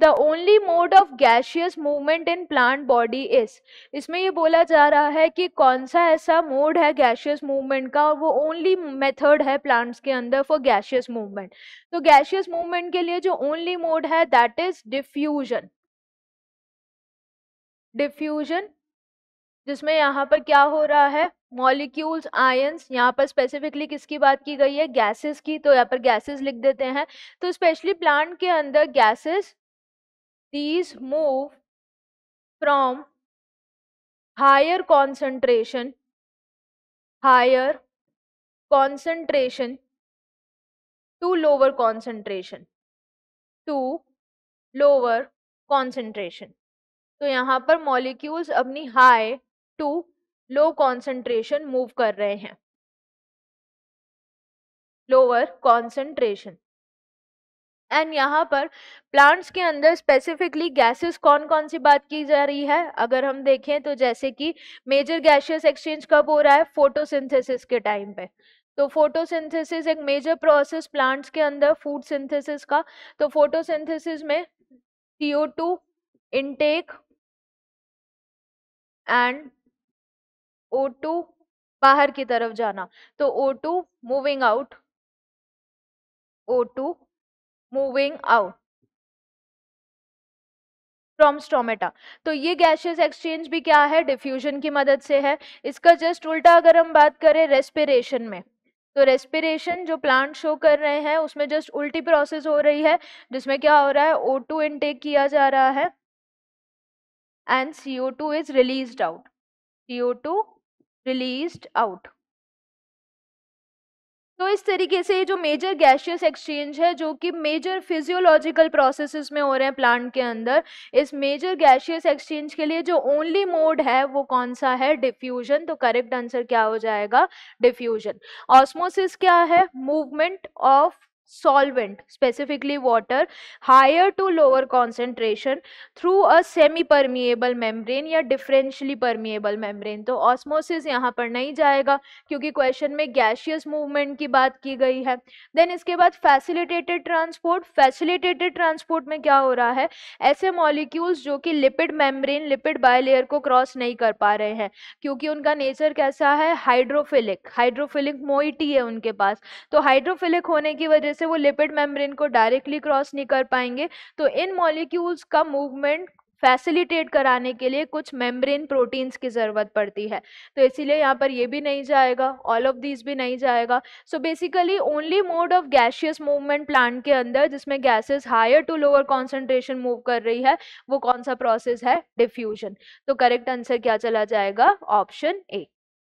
the only mode of gaseous movement in plant body is इसमें ये बोला जा रहा है कि कौन सा ऐसा मोड है गैशियस मूवमेंट का और वो ओनली मेथड है प्लांट्स के अंदर फॉर गैशियस मूवमेंट तो गैशियस मूवमेंट के लिए जो ओनली मोड है दैट इज डिफ्यूजन डिफ्यूजन जिसमें यहाँ पर क्या हो रहा है मॉलिक्यूल्स आयंस यहाँ पर स्पेसिफिकली किसकी बात की गई है गैसेस की तो यहाँ पर गैसेस लिख देते हैं तो स्पेशली प्लांट के अंदर gases these move from higher concentration higher concentration to lower concentration to lower concentration तो यहाँ पर मॉलिक्यूल्स अपनी high to low concentration move कर रहे हैं लोअर कॉन्सेंट्रेशन एंड यहाँ पर प्लांट्स के अंदर स्पेसिफिकली गैसेस कौन कौन सी बात की जा रही है अगर हम देखें तो जैसे कि मेजर गैशियस एक्सचेंज कब हो रहा है फोटोसिंथेसिस के टाइम पे तो फोटोसिंथेसिस एक मेजर प्रोसेस प्लांट्स के अंदर फूड सिंथेसिस का तो फोटोसिंथेसिस में CO two intake and O two बाहर की तरफ जाना तो O two moving out O two moving out from stomata तो ये गैशियस एक्सचेंज भी क्या है डिफ्यूजन की मदद से है इसका जस्ट उल्टा अगर हम बात करें रेस्पिरेशन में तो रेस्पिरेशन जो प्लांट शो कर रहे हैं उसमें जस्ट उल्टी प्रोसेस हो रही है जिसमें क्या हो रहा है ओ टू इनटेक किया जा रहा है and C O two is release out C O two release out तो इस तरीके से जो मेजर गैशियस एक्सचेंज है जो कि मेजर फिजियोलॉजिकल प्रोसेसेस में हो रहे हैं प्लांट के अंदर इस मेजर गैशियस एक्सचेंज के लिए जो ओनली मोड है वो कौन सा है डिफ्यूजन तो करेक्ट आंसर क्या हो जाएगा डिफ्यूजन ऑस्मोसिस क्या है movement of solvent specifically water higher to lower concentration through a semi permeable membrane या differentially permeable membrane तो osmosis यहाँ पर नहीं जाएगा क्योंकि question में gaseous movement की बात की गई है then इसके बाद facilitated transport facilitated transport में क्या हो रहा है ऐसे molecules जो कि lipid membrane lipid bilayer को cross नहीं कर पा रहे हैं क्योंकि उनका nature कैसा है हाइड्रोफिलिक हाइड्रोफिलिक मोइटी है उनके पास तो हाइड्रोफिलिक होने की वजह से वो लिपिड मेम्ब्रेन को डायरेक्टली क्रॉस नहीं कर पाएंगे तो इन मॉलिक्यूल्स का मूवमेंट फैसिलिटेट कराने के लिए कुछ मेम्ब्रेन प्रोटीन्स की ज़रूरत पड़ती है तो इसीलिए यहाँ पर ये भी नहीं जाएगा ऑल ऑफ दिस भी नहीं जाएगा so basically only mode of gaseous movement plant के अंदर जिसमें gases higher to lower concentration move कर रही है वो कौन सा प्रोसेस है डिफ्यूजन तो करेक्ट आंसर क्या चला जाएगा ऑप्शन ए